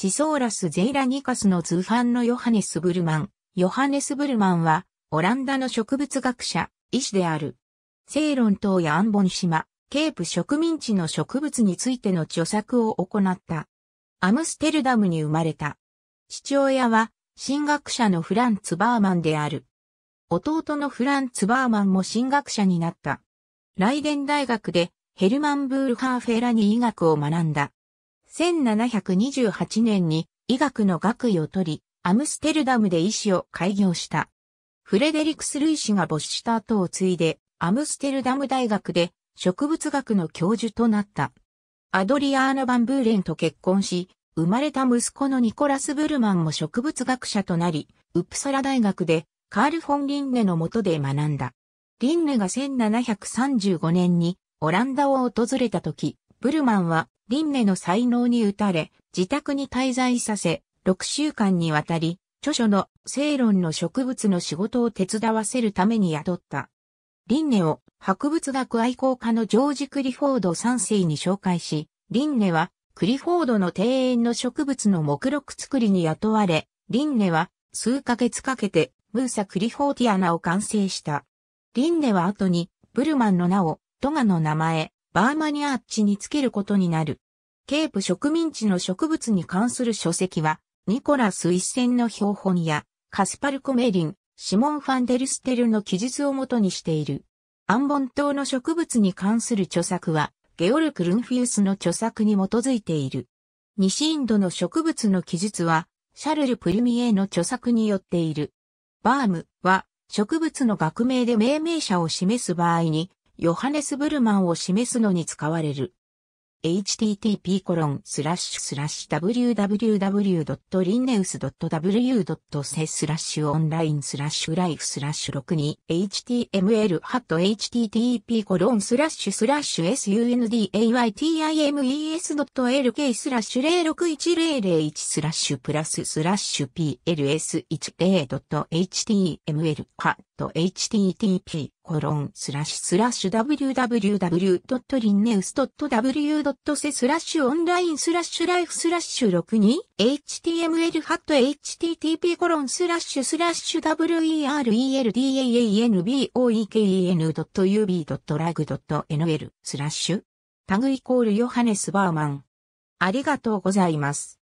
シソーラス・ゼイラニカスの通販のヨハネス・ブルマン。ヨハネス・ブルマンは、オランダの植物学者、医師である。セイロン島やアンボン島、ケープ植民地の植物についての著作を行った。アムステルダムに生まれた。父親は、進学者のフランツ・バーマンである。弟のフランツ・バーマンも進学者になった。ライデン大学でヘルマン・ブールハーフェラに医学を学んだ。1728年に医学の学位を取り、アムステルダムで医師を開業した。フレデリクス・ルイ氏が没した後を継いで、アムステルダム大学で植物学の教授となった。アドリアーナ・バンブーレンと結婚し、生まれた息子のニコラス・ブルマンも植物学者となり、ウプサラ大学でカール・フォン・リンネの下で学んだ。リンネが1735年にオランダを訪れた時、ブルマンは、リンネの才能に打たれ、自宅に滞在させ、6週間にわたり、著書のセイロンの植物の仕事を手伝わせるために雇った。リンネを博物学愛好家のジョージ・クリフォード3世に紹介し、リンネはクリフォードの庭園の植物の目録作りに雇われ、リンネは数ヶ月かけてムーサ・クリフォーティアナを完成した。リンネは後にブルマンの名をトガの名前、バーマニアッチにつけることになる。ケープ植民地の植物に関する書籍は、ニコラス一戦の標本や、カスパルコメリン、シモン・ファンデルステルの記述をもとにしている。アンボン島の植物に関する著作は、ゲオルク・ルンフィウスの著作に基づいている。西インドの植物の記述は、シャルル・プルミエの著作によっている。バームは、植物の学名で命名者を示す場合に、ヨハネス・ブルマンを示すのに使われる。h t t p w w w l i n n e w s w スラッシュオンラインスラッシュライフスラッシュ 62html ハット http コロンスラッシュスラッシュ sundaytimes.lk スラッシュ061001スラッシュプラススラッシュ pls10.html ハッ http www.linneus.w スラッシュオンラインスラッシュライフスラッシュ 62html ハット http コロンスラッシュスラッシュ wereldaanboeken.ub.lag.nl スラッシュタグイコールヨハネスバーマンありがとうございます。